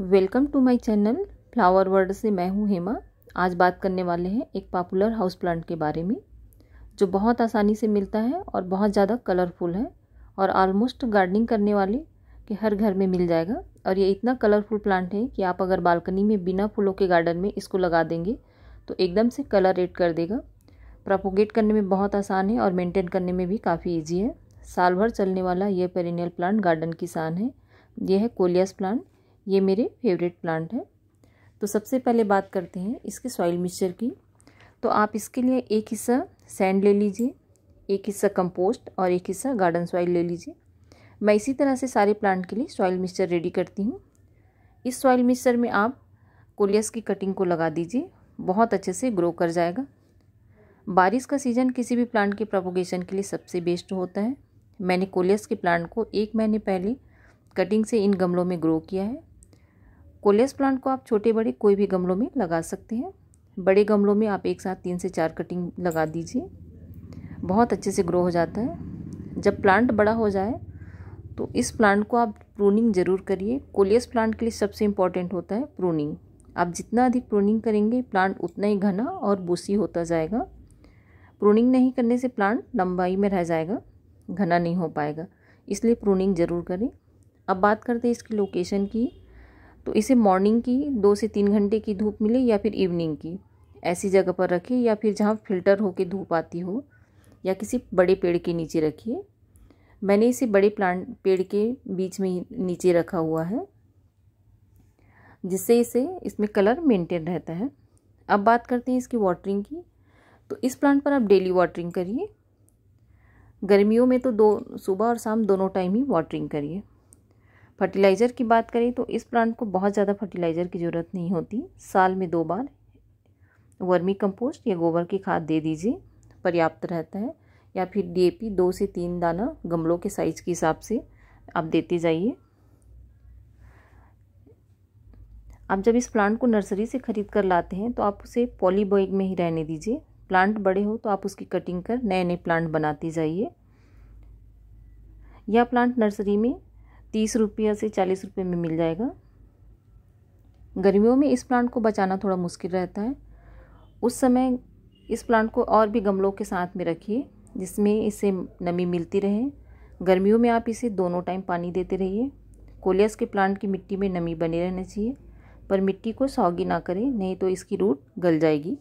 welcome to my channel flower world से मैं हूं हेमा आज बात करने वाले हैं एक पॉपुलर हाउस प्लांट के बारे में जो बहुत आसानी से मिलता है और बहुत ज़्यादा कलरफुल है और ऑलमोस्ट गार्डनिंग करने वाले के हर घर में मिल जाएगा और ये इतना कलरफुल प्लांट है कि आप अगर बालकनी में बिना फूलों के गार्डन में इसको लगा देंगे तो एकदम से कलर एड कर देगा प्रोपोगेट करने में बहुत आसान है और मेनटेन करने में भी काफ़ी ईजी है साल भर चलने वाला यह पेरिनियल प्लांट गार्डन की शान है यह है कोलियस प्लांट ये मेरे फेवरेट प्लांट है तो सबसे पहले बात करते हैं इसके सॉइल मिक्सचर की तो आप इसके लिए एक हिस्सा सैंड ले लीजिए एक हिस्सा कंपोस्ट और एक हिस्सा गार्डन सॉइल ले लीजिए मैं इसी तरह से सारे प्लांट के लिए सॉइल मिक्सचर रेडी करती हूँ इस सॉइल मिक्सचर में आप कोलियस की कटिंग को लगा दीजिए बहुत अच्छे से ग्रो कर जाएगा बारिश का सीज़न किसी भी प्लांट के प्रोपोगेशन के लिए सबसे बेस्ट होता है मैंने कोलियस के प्लांट को एक महीने पहले कटिंग से इन गमलों में ग्रो किया है कोलेस प्लांट को आप छोटे बड़े कोई भी गमलों में लगा सकते हैं बड़े गमलों में आप एक साथ तीन से चार कटिंग लगा दीजिए बहुत अच्छे से ग्रो हो जाता है जब प्लांट बड़ा हो जाए तो इस प्लांट को आप प्रूनिंग ज़रूर करिए कोलियस प्लांट के लिए सबसे इम्पॉर्टेंट होता है प्रूनिंग आप जितना अधिक प्रूनिंग करेंगे प्लांट उतना ही घना और बूसी होता जाएगा प्रूनिंग नहीं करने से प्लांट लंबाई में रह जाएगा घना नहीं हो पाएगा इसलिए प्रूनिंग ज़रूर करें अब बात करते हैं इसकी लोकेशन की तो इसे मॉर्निंग की दो से तीन घंटे की धूप मिले या फिर इवनिंग की ऐसी जगह पर रखिए या फिर जहाँ फिल्टर होकर धूप आती हो या किसी बड़े पेड़ के नीचे रखिए मैंने इसे बड़े प्लांट पेड़ के बीच में नीचे रखा हुआ है जिससे इसे इसमें कलर मेंटेन रहता है अब बात करते हैं इसकी वाटरिंग की तो इस प्लांट पर आप डेली वाटरिंग करिए गर्मियों में तो दो सुबह और शाम दोनों टाइम ही वाटरिंग करिए फर्टिलाइज़र की बात करें तो इस प्लांट को बहुत ज़्यादा फर्टिलाइज़र की ज़रूरत नहीं होती साल में दो बार वर्मी कंपोस्ट या गोबर की खाद दे दीजिए पर्याप्त रहता है या फिर डीएपी दो से तीन दाना गमलों के साइज़ के हिसाब से आप देते जाइए आप जब इस प्लांट को नर्सरी से ख़रीद कर लाते हैं तो आप उसे पॉलीबॉइग में ही रहने दीजिए प्लांट बड़े हो तो आप उसकी कटिंग कर नए नए प्लांट बनाते जाइए यह प्लांट नर्सरी में तीस रुपये से चालीस रुपये में मिल जाएगा गर्मियों में इस प्लांट को बचाना थोड़ा मुश्किल रहता है उस समय इस प्लांट को और भी गमलों के साथ में रखिए जिसमें इसे नमी मिलती रहे गर्मियों में आप इसे दोनों टाइम पानी देते रहिए कोलियस के प्लांट की मिट्टी में नमी बनी रहना चाहिए पर मिट्टी को सौगी ना करें नहीं तो इसकी रूट गल जाएगी